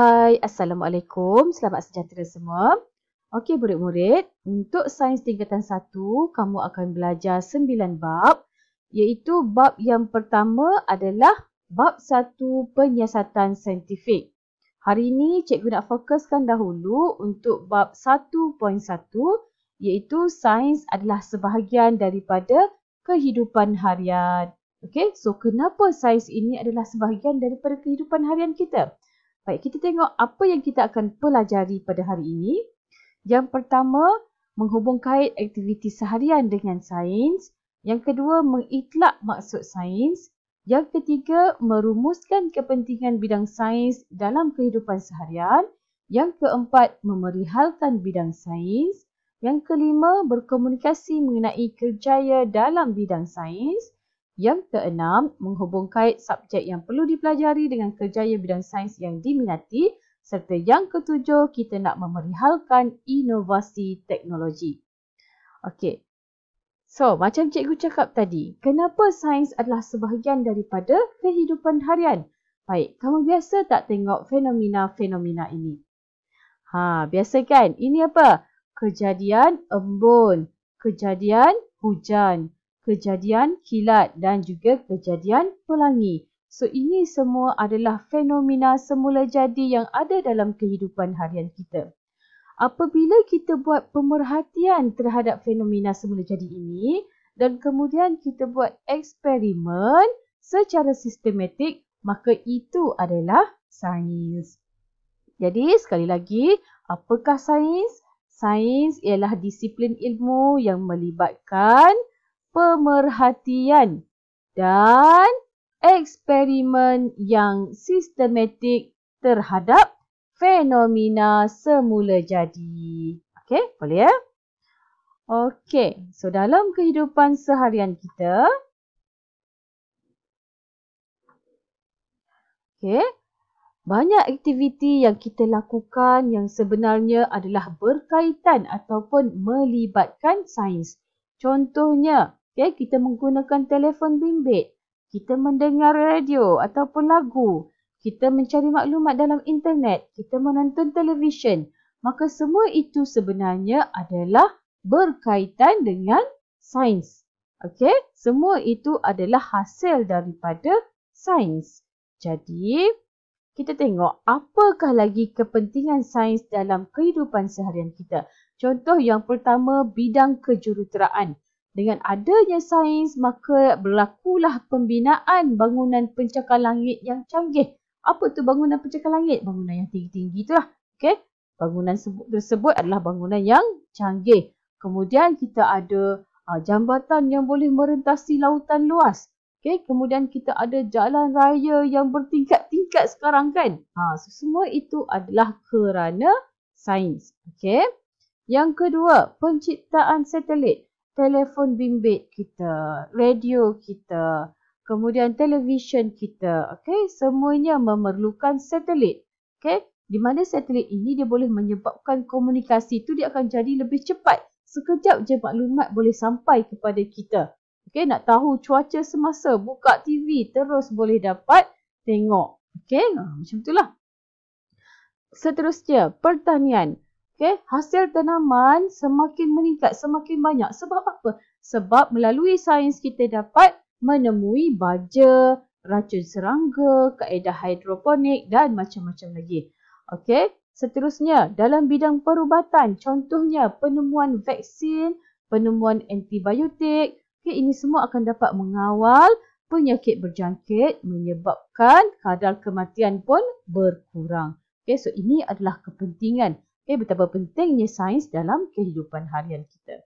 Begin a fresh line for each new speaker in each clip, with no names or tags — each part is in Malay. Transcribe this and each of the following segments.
Hai, Assalamualaikum. Selamat sejahtera semua. Okey, murid-murid. Untuk sains tingkatan 1, kamu akan belajar 9 bab. Iaitu bab yang pertama adalah bab 1 penyiasatan saintifik. Hari ini, cikgu nak fokuskan dahulu untuk bab 1.1 iaitu sains adalah sebahagian daripada kehidupan harian. Okey, so kenapa sains ini adalah sebahagian daripada kehidupan harian kita? Baik, kita tengok apa yang kita akan pelajari pada hari ini. Yang pertama, menghubungkait aktiviti seharian dengan sains. Yang kedua, mengitlak maksud sains. Yang ketiga, merumuskan kepentingan bidang sains dalam kehidupan seharian. Yang keempat, memerihalkan bidang sains. Yang kelima, berkomunikasi mengenai kerjaya dalam bidang sains. Yang keenam, menghubungkait subjek yang perlu dipelajari dengan kerjaya bidang sains yang diminati. Serta yang ketujuh, kita nak memerihalkan inovasi teknologi. Okey. So, macam cikgu cakap tadi, kenapa sains adalah sebahagian daripada kehidupan harian? Baik, kamu biasa tak tengok fenomena-fenomena ini? Ha, biasa kan? Ini apa? Kejadian embun, kejadian hujan, kejadian kilat dan juga kejadian pelangi. So ini semua adalah fenomena semula jadi yang ada dalam kehidupan harian kita. Apabila kita buat pemerhatian terhadap fenomena semula jadi ini dan kemudian kita buat eksperimen secara sistematik, maka itu adalah sains. Jadi sekali lagi, apakah sains? Sains ialah disiplin ilmu yang melibatkan pemerhatian dan eksperimen yang sistematik terhadap fenomena semula jadi. Okey, boleh ya? Okey, so dalam kehidupan seharian kita, okey, banyak aktiviti yang kita lakukan yang sebenarnya adalah berkaitan ataupun melibatkan sains. Contohnya, Okay, ya, kita menggunakan telefon bimbit. Kita mendengar radio ataupun lagu. Kita mencari maklumat dalam internet. Kita menonton televisyen. Maka semua itu sebenarnya adalah berkaitan dengan sains. Okey, semua itu adalah hasil daripada sains. Jadi, kita tengok apakah lagi kepentingan sains dalam kehidupan seharian kita. Contoh yang pertama, bidang kejuruteraan. Dengan adanya sains, maka berlakulah pembinaan bangunan pencakar langit yang canggih. Apa tu bangunan pencakar langit? Bangunan yang tinggi-tinggi itulah. Okey. Bangunan tersebut adalah bangunan yang canggih. Kemudian kita ada ah, jambatan yang boleh merentasi lautan luas. Okey, kemudian kita ada jalan raya yang bertingkat-tingkat sekarang kan? Ha, so semua itu adalah kerana sains. Okey. Yang kedua, penciptaan satelit telefon bimbit kita, radio kita, kemudian televisyen kita, okay, semuanya memerlukan satelit. Okay, di mana satelit ini dia boleh menyebabkan komunikasi itu dia akan jadi lebih cepat. Sekejap je maklumat boleh sampai kepada kita. Okay, nak tahu cuaca semasa, buka TV terus boleh dapat tengok. Okay, ha, macam itulah. Seterusnya, pertanian. Okay, hasil tanaman semakin meningkat, semakin banyak. Sebab apa? Sebab melalui sains kita dapat menemui baja, racun serangga, kaedah hidroponik dan macam-macam lagi. Okay, seterusnya dalam bidang perubatan, contohnya penemuan vaksin, penemuan antibiotik. Okay, ini semua akan dapat mengawal penyakit berjangkit menyebabkan kadar kematian pun berkurang. Okay, so ini adalah kepentingan okay, eh, betapa pentingnya sains dalam kehidupan harian kita.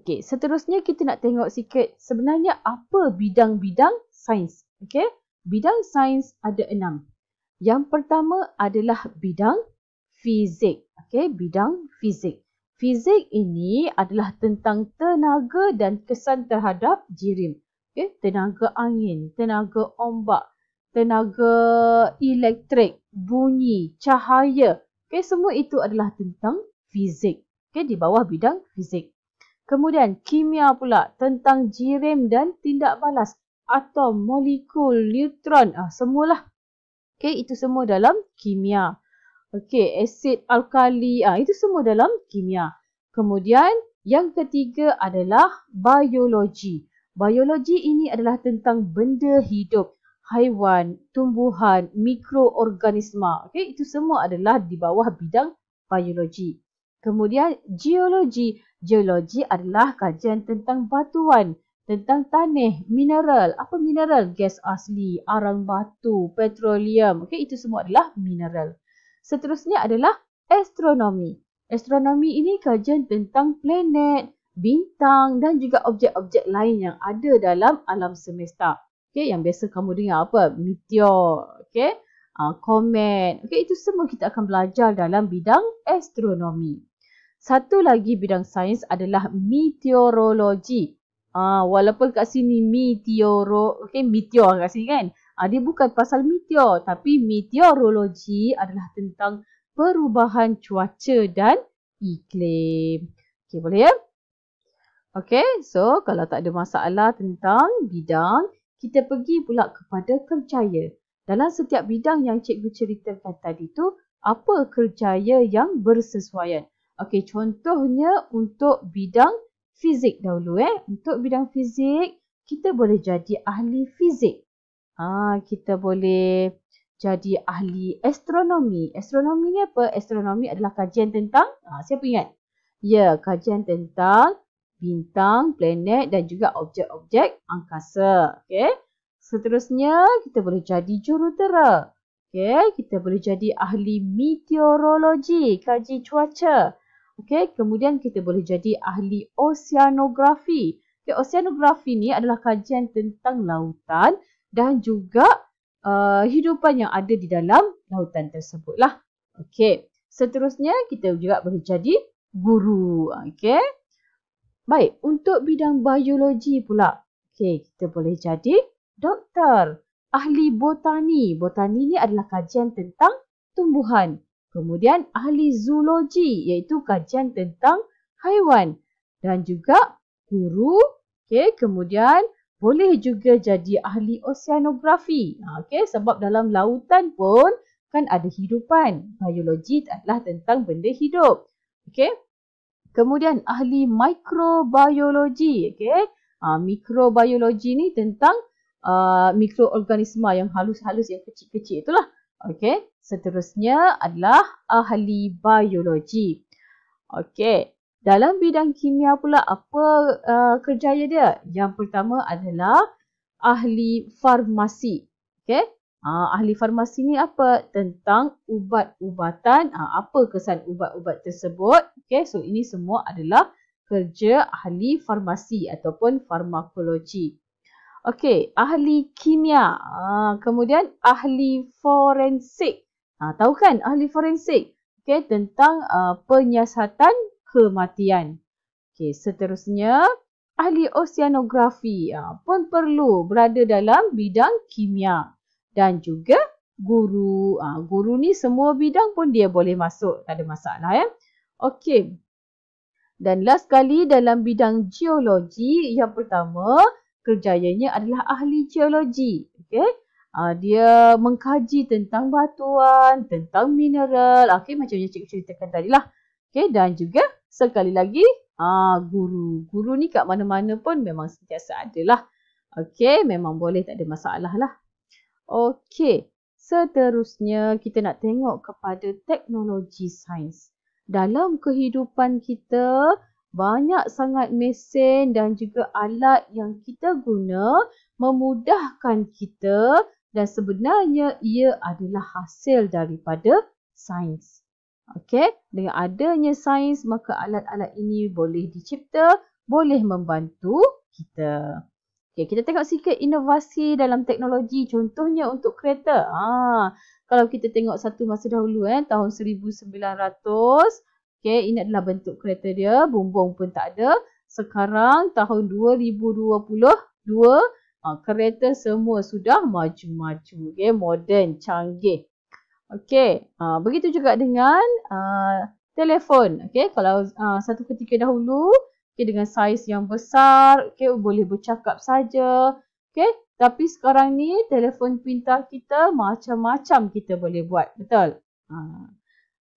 Okey, seterusnya kita nak tengok sikit sebenarnya apa bidang-bidang sains. Okey, bidang sains ada enam. Yang pertama adalah bidang fizik. Okey, bidang fizik. Fizik ini adalah tentang tenaga dan kesan terhadap jirim. Okey, tenaga angin, tenaga ombak, tenaga elektrik, bunyi, cahaya. Okay, semua itu adalah tentang fizik. Okay, di bawah bidang fizik. Kemudian kimia pula tentang jirim dan tindak balas atom, molekul, neutron, ah semualah. Okay, itu semua dalam kimia. Okay, asid alkali, ah itu semua dalam kimia. Kemudian yang ketiga adalah biologi. Biologi ini adalah tentang benda hidup haiwan, tumbuhan, mikroorganisma. Okay? Itu semua adalah di bawah bidang biologi. Kemudian geologi. Geologi adalah kajian tentang batuan, tentang tanah, mineral. Apa mineral? Gas asli, arang batu, petroleum. Okay? Itu semua adalah mineral. Seterusnya adalah astronomi. Astronomi ini kajian tentang planet, bintang dan juga objek-objek lain yang ada dalam alam semesta okay, yang biasa kamu dengar apa meteor okay, uh, komet okay, itu semua kita akan belajar dalam bidang astronomi satu lagi bidang sains adalah meteorologi uh, walaupun kat sini meteor, okay, meteor kat sini kan uh, dia bukan pasal meteor tapi meteorologi adalah tentang perubahan cuaca dan iklim okay, boleh ya Okay, so kalau tak ada masalah tentang bidang kita pergi pula kepada kerjaya. Dalam setiap bidang yang cikgu ceritakan tadi tu, apa kerjaya yang bersesuaian? Okey, contohnya untuk bidang fizik dahulu eh. Untuk bidang fizik, kita boleh jadi ahli fizik. Ha, kita boleh jadi ahli astronomi. Astronomi ni apa? Astronomi adalah kajian tentang, ha, siapa ingat? Ya, kajian tentang bintang, planet dan juga objek-objek angkasa. Okey. Seterusnya, kita boleh jadi jurutera. Okey, kita boleh jadi ahli meteorologi, kaji cuaca. Okey, kemudian kita boleh jadi ahli oceanografi. Okey, Oceanografi ni adalah kajian tentang lautan dan juga uh, hidupan yang ada di dalam lautan tersebutlah. Okey. Seterusnya, kita juga boleh jadi guru. Okey. Baik, untuk bidang biologi pula. Okey, kita boleh jadi doktor, ahli botani. Botani ni adalah kajian tentang tumbuhan. Kemudian ahli zoologi iaitu kajian tentang haiwan dan juga guru. Okey, kemudian boleh juga jadi ahli oceanografi, ha, Okey, sebab dalam lautan pun kan ada hidupan. Biologi adalah tentang benda hidup. Okey. Kemudian ahli mikrobiologi, okey, Ha, mikrobiologi ni tentang uh, mikroorganisma yang halus-halus yang kecil-kecil itulah. okey. Seterusnya adalah ahli biologi. okey. Dalam bidang kimia pula apa uh, kerjaya dia? Yang pertama adalah ahli farmasi. okey. Ah, ahli farmasi ni apa? Tentang ubat-ubatan. Ah, apa kesan ubat-ubat tersebut? Okay, so ini semua adalah kerja ahli farmasi ataupun farmakologi. Okay, ahli kimia. Ah, kemudian ahli forensik. Ah, tahu kan ahli forensik? Okay, tentang uh, penyiasatan kematian. Okay, seterusnya, ahli oceanografi uh, ah, pun perlu berada dalam bidang kimia dan juga guru. Ha, guru ni semua bidang pun dia boleh masuk. Tak ada masalah ya. Okey. Dan last sekali dalam bidang geologi, yang pertama kerjayanya adalah ahli geologi. Okey. Ha, ah, dia mengkaji tentang batuan, tentang mineral. Okey macam yang cikgu ceritakan tadi lah. Okey dan juga sekali lagi ha, guru. Guru ni kat mana-mana pun memang sentiasa adalah. Okey, memang boleh tak ada masalah lah. Okey, seterusnya kita nak tengok kepada teknologi sains. Dalam kehidupan kita, banyak sangat mesin dan juga alat yang kita guna memudahkan kita dan sebenarnya ia adalah hasil daripada sains. Okey, dengan adanya sains maka alat-alat ini boleh dicipta, boleh membantu kita. Okay, kita tengok sikit inovasi dalam teknologi contohnya untuk kereta. Ha, kalau kita tengok satu masa dahulu eh, tahun 1900. Okay, ini adalah bentuk kereta dia. Bumbung pun tak ada. Sekarang tahun 2022 ha, kereta semua sudah maju-maju. Okay, moden canggih. Okay, ha, begitu juga dengan uh, telefon. Okay, kalau uh, satu ketika dahulu okay, dengan saiz yang besar, okay, boleh bercakap saja. Okay? Tapi sekarang ni telefon pintar kita macam-macam kita boleh buat. Betul? Ha.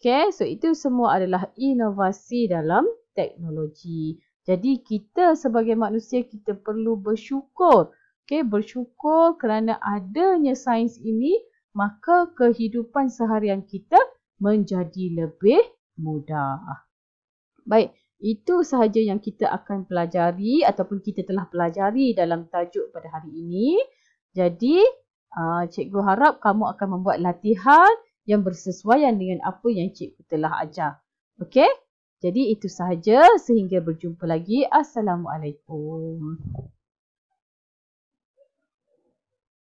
Okay, so itu semua adalah inovasi dalam teknologi. Jadi kita sebagai manusia kita perlu bersyukur. Okay, bersyukur kerana adanya sains ini maka kehidupan seharian kita menjadi lebih mudah. Baik. Itu sahaja yang kita akan pelajari ataupun kita telah pelajari dalam tajuk pada hari ini. Jadi, uh, cikgu harap kamu akan membuat latihan yang bersesuaian dengan apa yang cikgu telah ajar. Okey? Jadi, itu sahaja. Sehingga berjumpa lagi. Assalamualaikum.